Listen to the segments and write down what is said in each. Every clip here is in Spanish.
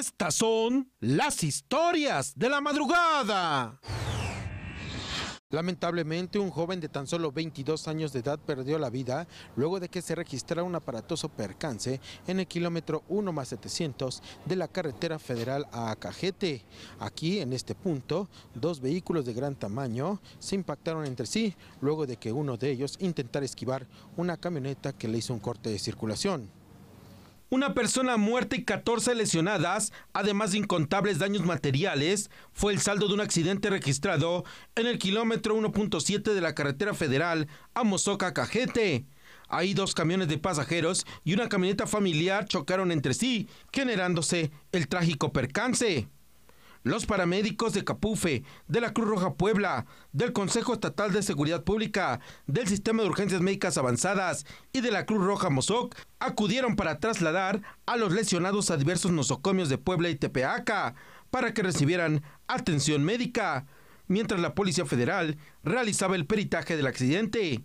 Estas son las historias de la madrugada. Lamentablemente, un joven de tan solo 22 años de edad perdió la vida luego de que se registrara un aparatoso percance en el kilómetro 1 más 700 de la carretera federal a Acajete. Aquí, en este punto, dos vehículos de gran tamaño se impactaron entre sí luego de que uno de ellos intentara esquivar una camioneta que le hizo un corte de circulación. Una persona muerta y 14 lesionadas, además de incontables daños materiales, fue el saldo de un accidente registrado en el kilómetro 1.7 de la carretera federal a Mozoca Cajete. Ahí dos camiones de pasajeros y una camioneta familiar chocaron entre sí, generándose el trágico percance los paramédicos de Capufe, de la Cruz Roja Puebla, del Consejo Estatal de Seguridad Pública, del Sistema de Urgencias Médicas Avanzadas y de la Cruz Roja Mozoc acudieron para trasladar a los lesionados a diversos nosocomios de Puebla y Tepeaca para que recibieran atención médica, mientras la Policía Federal realizaba el peritaje del accidente.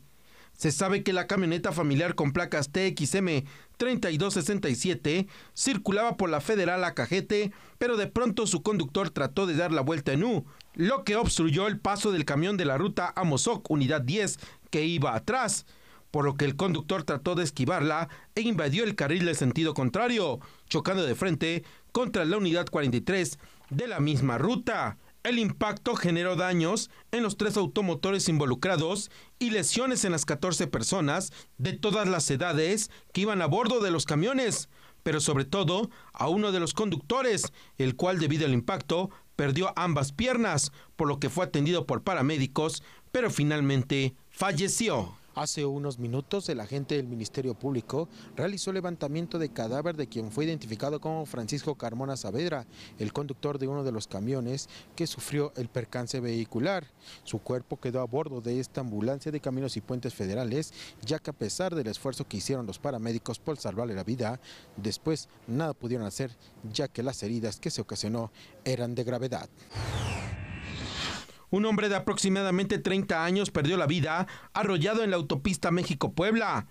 Se sabe que la camioneta familiar con placas TXM 3267 circulaba por la Federal a Cajete, pero de pronto su conductor trató de dar la vuelta en U, lo que obstruyó el paso del camión de la ruta Amozoc Unidad 10 que iba atrás, por lo que el conductor trató de esquivarla e invadió el carril de sentido contrario, chocando de frente contra la unidad 43 de la misma ruta. El impacto generó daños en los tres automotores involucrados y lesiones en las 14 personas de todas las edades que iban a bordo de los camiones, pero sobre todo a uno de los conductores, el cual debido al impacto perdió ambas piernas, por lo que fue atendido por paramédicos, pero finalmente falleció. Hace unos minutos, el agente del Ministerio Público realizó levantamiento de cadáver de quien fue identificado como Francisco Carmona Saavedra, el conductor de uno de los camiones que sufrió el percance vehicular. Su cuerpo quedó a bordo de esta ambulancia de caminos y puentes federales, ya que a pesar del esfuerzo que hicieron los paramédicos por salvarle la vida, después nada pudieron hacer, ya que las heridas que se ocasionó eran de gravedad. Un hombre de aproximadamente 30 años perdió la vida arrollado en la autopista México-Puebla.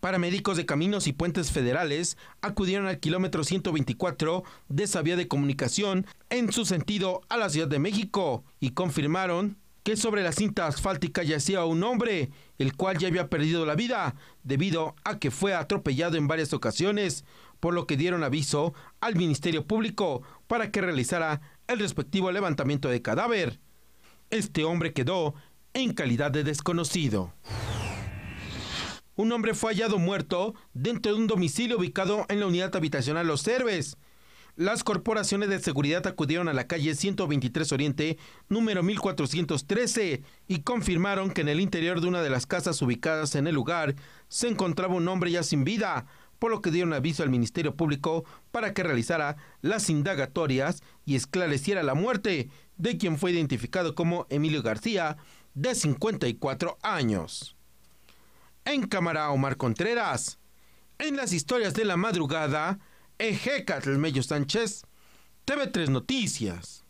Paramédicos de Caminos y Puentes Federales acudieron al kilómetro 124 de esa vía de comunicación en su sentido a la Ciudad de México y confirmaron que sobre la cinta asfáltica yacía un hombre, el cual ya había perdido la vida debido a que fue atropellado en varias ocasiones, por lo que dieron aviso al Ministerio Público para que realizara el respectivo levantamiento de cadáver. Este hombre quedó en calidad de desconocido. Un hombre fue hallado muerto dentro de un domicilio ubicado en la unidad habitacional Los Héroes. Las corporaciones de seguridad acudieron a la calle 123 Oriente, número 1413, y confirmaron que en el interior de una de las casas ubicadas en el lugar se encontraba un hombre ya sin vida, por lo que dieron aviso al Ministerio Público para que realizara las indagatorias y esclareciera la muerte de quien fue identificado como Emilio García, de 54 años. En cámara Omar Contreras, en las historias de la madrugada, Ejecatl Mello Sánchez, TV3 Noticias.